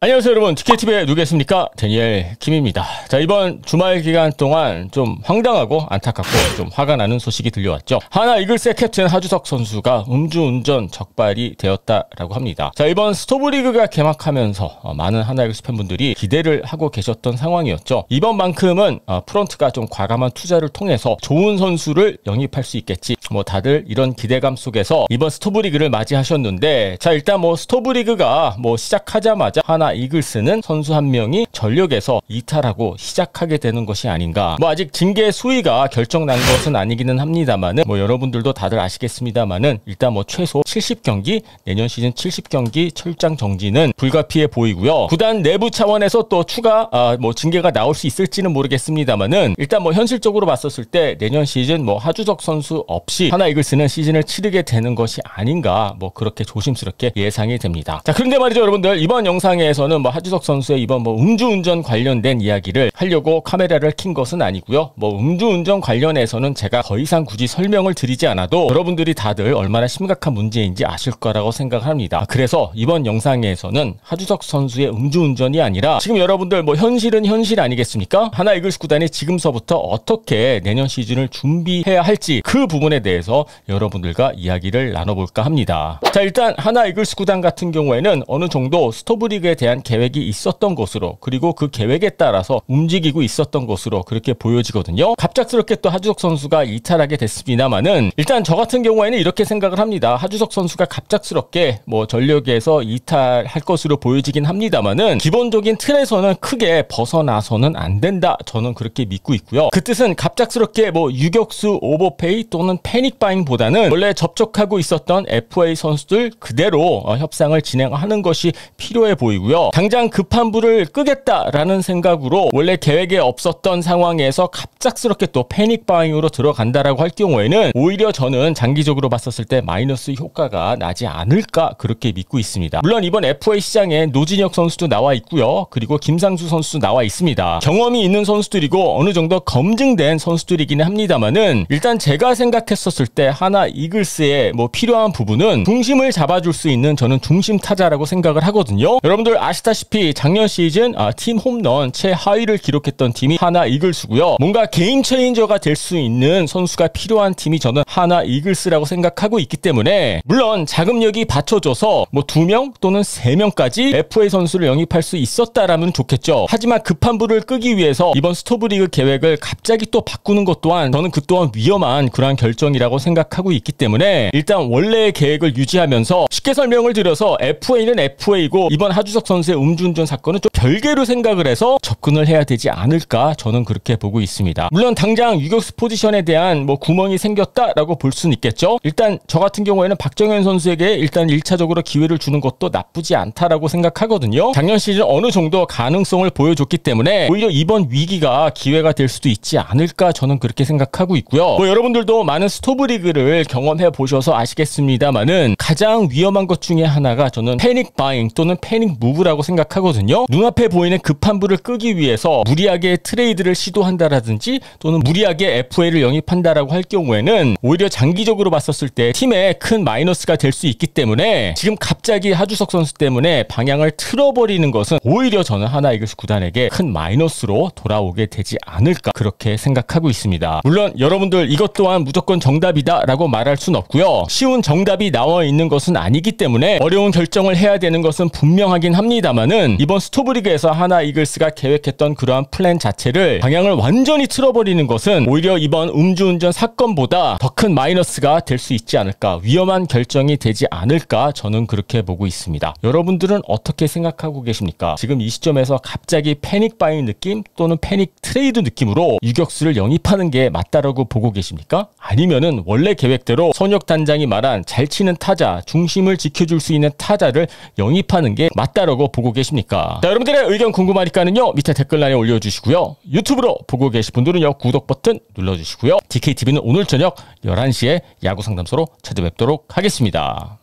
안녕하세요 여러분 TKTV의 누구겠습니까? 데니엘 김입니다. 자 이번 주말 기간 동안 좀 황당하고 안타깝고 좀 화가 나는 소식이 들려왔죠. 하나 이글스의 캡틴 하주석 선수가 음주운전 적발이 되었다라고 합니다. 자 이번 스토브리그가 개막하면서 어, 많은 하나 이글스 팬분들이 기대를 하고 계셨던 상황이었죠. 이번만큼은 어, 프런트가 좀 과감한 투자를 통해서 좋은 선수를 영입할 수 있겠지 뭐 다들 이런 기대감 속에서 이번 스토브리그를 맞이하셨는데 자 일단 뭐 스토브리그가 뭐 시작하자마자 하나 이글스는 선수 한 명이 전력에서 이탈하고 시작하게 되는 것이 아닌가. 뭐 아직 징계 수위가 결정난 것은 아니기는 합니다만은 뭐 여러분들도 다들 아시겠습니다만은 일단 뭐 최소 70경기 내년 시즌 70경기 철장 정지는 불가피해 보이고요. 구단 내부 차원에서 또 추가 아뭐 징계가 나올 수 있을지는 모르겠습니다만은 일단 뭐 현실적으로 봤었을 때 내년 시즌 뭐하주적 선수 없이 하나 이글스는 시즌을 치르게 되는 것이 아닌가 뭐 그렇게 조심스럽게 예상이 됩니다. 자 그런데 말이죠 여러분들 이번 영상에서 쪽에서는 뭐 하주석 선수의 이번 뭐 음주운전 관련된 이야기를 하려고 카메라를 킨 것은 아니고요. 뭐 음주운전 관련해서는 제가 더 이상 굳이 설명을 드리지 않아도 여러분들이 다들 얼마나 심각한 문제인지 아실 거라고 생각합니다. 그래서 이번 영상에서는 하주석 선수의 음주운전이 아니라 지금 여러분들 뭐 현실은 현실 아니겠습니까? 하나 이글스 구단이 지금서부터 어떻게 내년 시즌을 준비해야 할지 그 부분에 대해서 여러분들과 이야기를 나눠볼까 합니다. 자 일단 하나 이글스 구단 같은 경우에는 어느 정도 스토브리그에 대한 대한 계획이 있었던 것으로 그리고 그 계획에 따라서 움직이고 있었던 것으로 그렇게 보여지거든요. 갑작스럽게 또 하주석 선수가 이탈하게 됐습니다만은 일단 저 같은 경우에는 이렇게 생각을 합니다. 하주석 선수가 갑작스럽게 뭐 전력에서 이탈할 것으로 보여지긴 합니다만은 기본적인 틀에서는 크게 벗어나서는 안 된다. 저는 그렇게 믿고 있고요. 그 뜻은 갑작스럽게 뭐 유격수 오버페이 또는 패닉 바잉보다는 원래 접촉하고 있었던 FA 선수들 그대로 어, 협상을 진행하는 것이 필요해 보이고요. 있었 당장 급한 불을 끄겠다라는 생각으로 원래 계획에 없었던 상황에서 갑작스럽게 또 패닉 바잉으로 들어간다라고 할 경우에는 오히려 저는 장기적으로 봤었을 때 마이너스 효과가 나지 않을까 그렇게 믿고 있습니다. 물론 이번 FA 시장에 노진혁 선수도 나와 있고요. 그리고 김상수 선수도 나와 있습니다. 경험이 있는 선수들이고 어느 정도 검증된 선수들이긴 합니다만은 일단 제가 생각했었을 때 하나 이글스의 뭐 필요한 부분은 중심을 잡아줄 수 있는 저는 중심 타자라고 생각을 하거든요. 여러분들 아시다시피 작년 시즌 아, 팀 홈런 최하위를 기록했던 팀이 하나 이글스고요. 뭔가 개인 체인저가 될 수 있는 선수가 필요한 팀이 저는 하나 이글스라고 생각하고 있기 때문에 물론 자금력이 받쳐줘서 뭐 두 명 또는 세 명까지 FA 선수를 영입할 수 있었다라면 좋겠죠. 하지만 급한 불을 끄기 위해서 이번 스토브리그 계획을 갑자기 또 바꾸는 것 또한 저는 그 또한 위험한 그러한 결정이라고 생각하고 있기 때문에 일단 원래의 계획을 유지하면서 쉽게 설명을 드려서 FA는 FA고 이 이번 하주석 선수 선수의 음주운전 사건은 좀 별개로 생각을 해서 접근을 해야 되지 않을까 저는 그렇게 보고 있습니다. 물론 당장 유격수 포지션에 대한 뭐 구멍이 생겼다라고 볼 수는 있겠죠. 일단 저 같은 경우에는 박정현 선수에게 일단 1차적으로 기회를 주는 것도 나쁘지 않다라고 생각하거든요. 작년 시즌 어느 정도 가능성을 보여줬기 때문에 오히려 이번 위기가 기회가 될 수도 있지 않을까 저는 그렇게 생각하고 있고요. 뭐 여러분들도 많은 스토브리그를 경험해 보셔서 아시겠습니다만은 가장 위험한 것 중에 하나가 저는 패닉 바잉 또는 패닉 무브라 기술라고 생각하거든요. 눈앞에 보이는 급한 부를 끄기 위해서 무리하게 트레이드를 시도한다라든지 또는 무리하게 FA를 영입한다라고 할 경우에는 오히려 장기적으로 봤었을 때 팀에 큰 마이너스가 될 수 있기 때문에 지금 갑자기 하주석 선수 때문에 방향을 틀어버리는 것은 오히려 저는 하나 이글스 구단에게 큰 마이너스로 돌아오게 되지 않을까 그렇게 생각하고 있습니다. 물론 여러분들 이것 또한 무조건 정답이다라고 말할 순 없고요. 쉬운 정답이 나와 있는 것은 아니기 때문에 어려운 결정을 해야 되는 것은 분명하긴 합니다. 합니다만은 이번 스토브리그에서 하나 이글스가 계획했던 그러한 플랜 자체를 방향을 완전히 틀어버리는 것은 오히려 이번 음주운전 사건보다 더 큰 마이너스가 될 수 있지 않을까 위험한 결정이 되지 않을까 저는 그렇게 보고 있습니다. 여러분들은 어떻게 생각하고 계십니까? 지금 이 시점에서 갑자기 패닉 바이 느낌 또는 패닉 트레이드 느낌으로 유격수를 영입하는 게 맞다라고 보고 계십니까? 아니면은 원래 계획대로 선역 단장이 말한 잘 치는 타자 중심을 지켜줄 수 있는 타자를 영입하는 게 맞다라고 있다고 보고 계십니까? 자, 여러분들의 의견 궁금하니까는요. 밑에 댓글란에 올려주시고요. 유튜브로 보고 계신 분들은요. 구독 버튼 눌러주시고요. DKTV는 오늘 저녁 11시에 야구 상담소로 찾아뵙도록 하겠습니다.